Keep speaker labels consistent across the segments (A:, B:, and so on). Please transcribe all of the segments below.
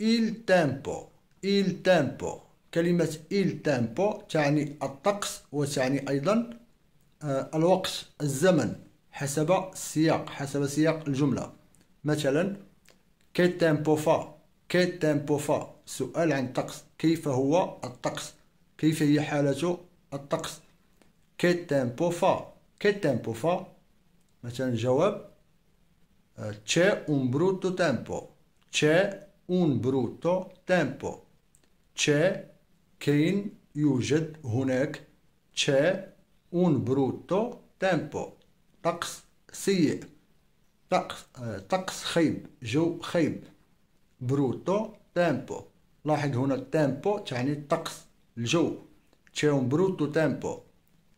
A: il tempo il tempo كلمة il tempo تعني الطقس وتعني أيضا آه، الوقت الزمن حسب السياق حسب سياق الجملة مثلا كي تيمبو فا كي تيمبو فا سؤال عن الطقس كيف هو الطقس كيف هي حالة الطقس كي تيمبو فا كي تيمبو فا مثلا جواب تشي un brutto tempo c'è un brutto tempo c'è كاين يوجد هناك تشا اون بروتو تيمبو طقس سيء طقس طقس خيب جو خيب بروتو تيمبو لاحظ هنا التيمبو تعني الطقس الجو تشا اون بروتو تيمبو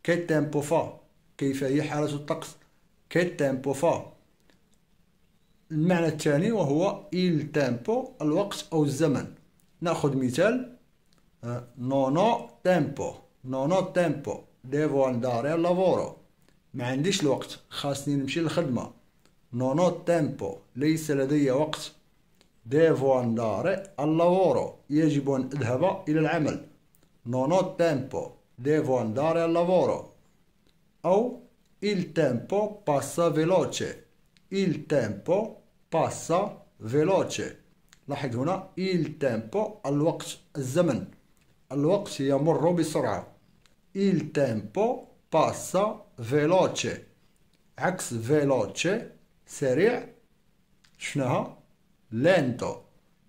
A: كي تيمبو فا كيف هي حالة الطقس كي تيمبو فا المعنى الثاني وهو il تيمبو الوقت او الزمن ناخذ مثال نونو تيمبو نونو تيمبو ديفو انداري لافورو ما عنديش الوقت خاصني نمشي للخدمه نونو تيمبو ليس لدي وقت ديفو انداري لافورو يجب ان اذهب الى العمل نونو تيمبو ديفو انداري لافورو او il تيمبو passa veloce il tempo باسا فيلوتشي لاحظ هنا إل تيمبو الوقت الزمن الوقت يمر بسرعة إل تيمبو باسا فيلوتشي عكس فيلوتشي سريع شفناها لينتو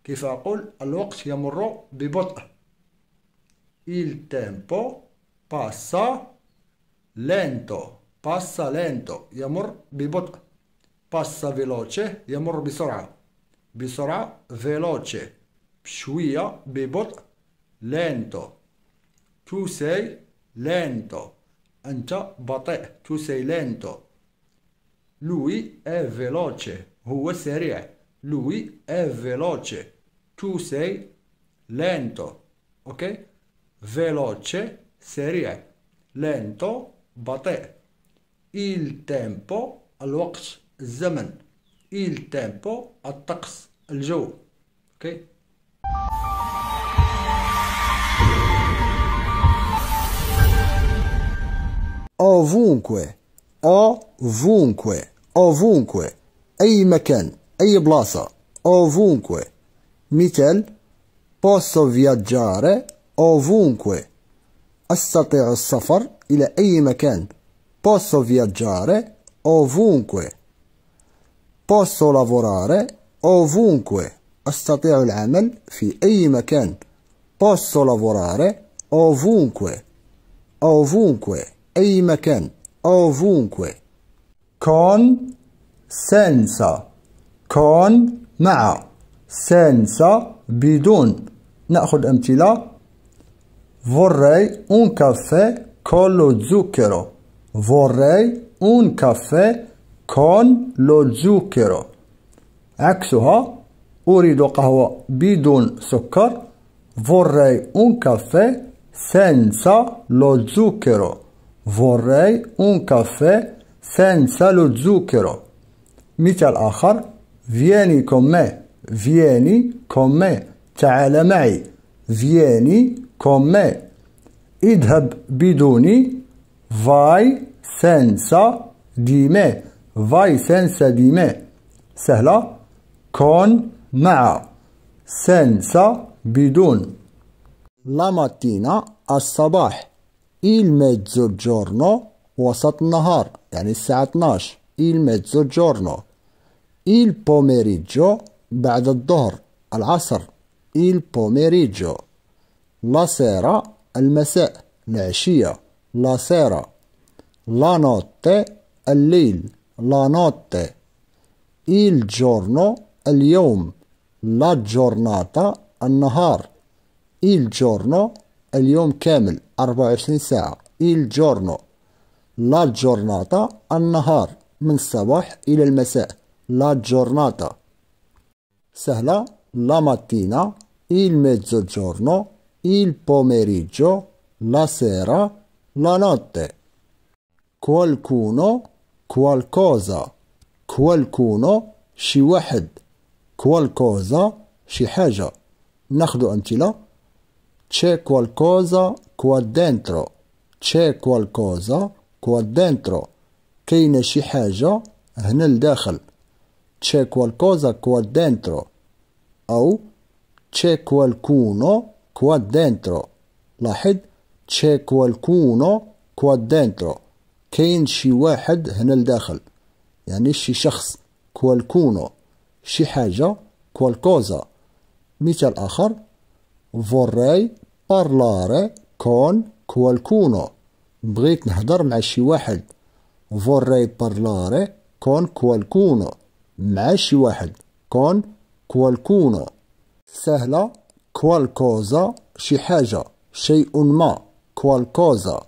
A: كيف أقول الوقت يمر ببطء إل تيمبو باسا لينتو باسا لينتو يمر ببطء passa veloce يمر bisora. Bisora veloce بشوية ببطء lento tu sei lento أنت بطيء tu sei lento lui è veloce هو serie. lui è veloce tu sei lento ok veloce serie. lento بطيء il tempo al-waqt الزمن il tempo الطقس الجو اوكي okay. ovunque ovunque ovunque أي مكان أي بلاصة ovunque مثال posso viaggiare ovunque أستطيع السفر إلى أي مكان posso viaggiare ovunque posso lavorare ovunque أستطيع العمل في أي مكان posso lavorare ovunque ovunque أي مكان ovunque con senza con مع senza بدون نأخذ أمثلة vorrei un caffè con lo zucchero vorrei un caffè كون لو زوكيرو عكسها أريد قهوة بدون سكر فوري أون كافي سانسا لو زوكيرو فوري أون كافي سانسا لو زوكيرو مثال آخر فياني كوم مي فياني كوم مي تعال معي فياني كوم مي اذهب بدوني فاي سانسا دي مي vai senza di me سهلة كون مع senza بدون la mattina الصباح il mezzogiorno وسط النهار يعني الساعة 12 il mezzogiorno il pomeriggio بعد الظهر العصر il pomeriggio la sera المساء العشية la sera la notte الليل la notte, il giorno, al-yawm, la giornata, al-nahar, il giorno, al-yawm kamil, 24 ساعة, il giorno, la giornata, al-nahar, من الصباح إلى المساء, la giornata. Sahla, la mattina, il mezzogiorno, il pomeriggio, la sera, la notte. Qualcuno كوالكوزا كوالكونو شي واحد كوالكوزا شي حاجة ناخدو أمثلة تشي كوالكوزا كوادينترو تشي كوالكوزا كوادينترو كاينة شي حاجة هنا لداخل تشي كوالكوزا كوادينترو أو تشي كوالكونو كوادينترو لاحظ تشي كوالكونو كوادينترو كاين شي واحد هنا لداخل يعني شي شخص كوالكونو شي حاجة كوالكوزا مثال آخر فوراي بارلاري كون كوالكونو بغيت نهضر مع شي واحد فوراي بارلاري كون كوالكونو مع شي واحد كون كوالكونو سهلة كوالكوزا شي حاجة شيء ما كوالكوزا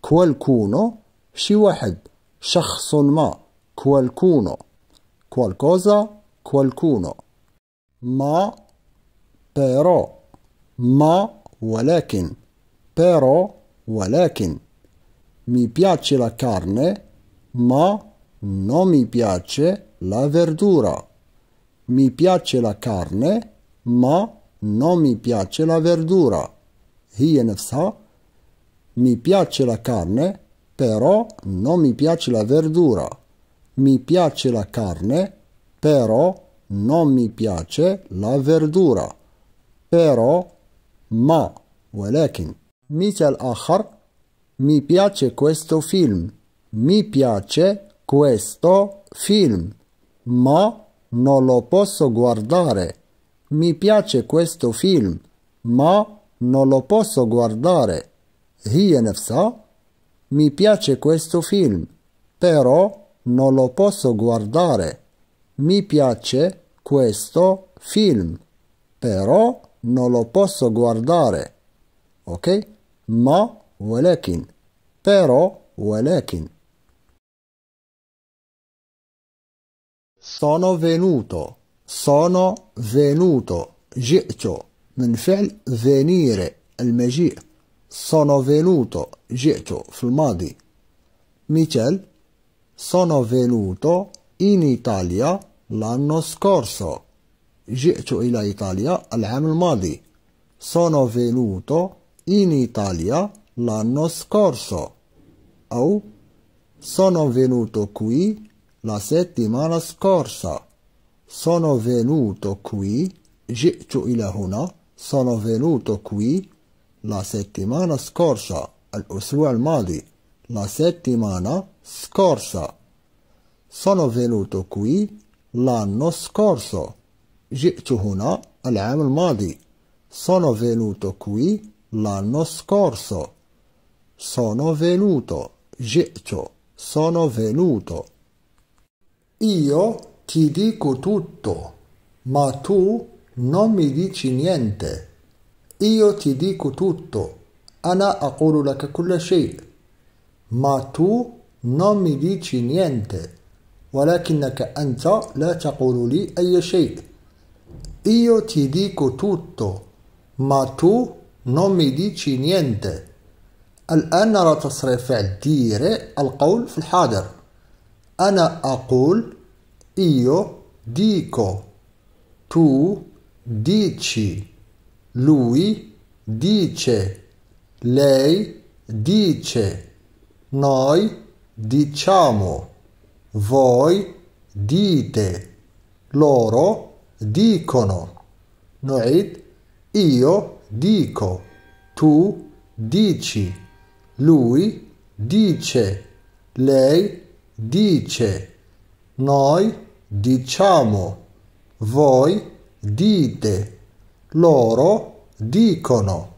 A: كوالكونو Xi waħed, shakhsun ma, qualcuno, qualcosa, qualcuno. Ma, però, ma, walakin, però, walakin. Mi piace la carne, ma non mi piace la verdura. Mi piace la carne, ma non mi piace la verdura. هي نفسها mi piace la carne però non mi piace la verdura. Mi piace la carne, però non mi piace la verdura. Però, ma, ولكن. مثال آخر mi piace questo film. Mi piace questo film, ma non lo posso guardare. Mi piace questo film, ma non lo posso guardare. هي نفسها mi piace questo film, però non lo posso guardare. Mi piace questo film, però non lo posso guardare. Ok? Ma, ولكن, però, ولكن. Sono venuto, sono venuto, جئت من فعل venire, المجيء sono venuto جئت في الماضي مثال sono venuto in Italia l'anno scorso جئت إلى إيطاليا العام الماضي sono venuto in Italia l'anno scorso o sono venuto qui la settimana scorsa sono venuto qui جئت إلى هنا sono venuto qui la settimana scorsa, al l'usbuع الماضي, la settimana scorsa. Sono venuto qui l'anno scorso. جئت هنا العام الماضي. Sono venuto qui l'anno scorso. Sono venuto, جئت, sono venuto. Io ti dico tutto, ma tu non mi dici niente. Io ti dico tutto. Ana aqulu laka kulla shay. Ma tu non mi dici niente. ولكنك أنت لا تقول لي أي شيء. Io ti dico tutto. Ma tu non mi dici niente. الآن نرى تصريف فعل ديري القول في الحاضر. أنا أقول io dico. Tu dici. lui dice, lei dice, noi diciamo, voi dite, loro dicono, noi io dico, tu dici, lui dice, lei dice, noi diciamo, voi dite loro dicono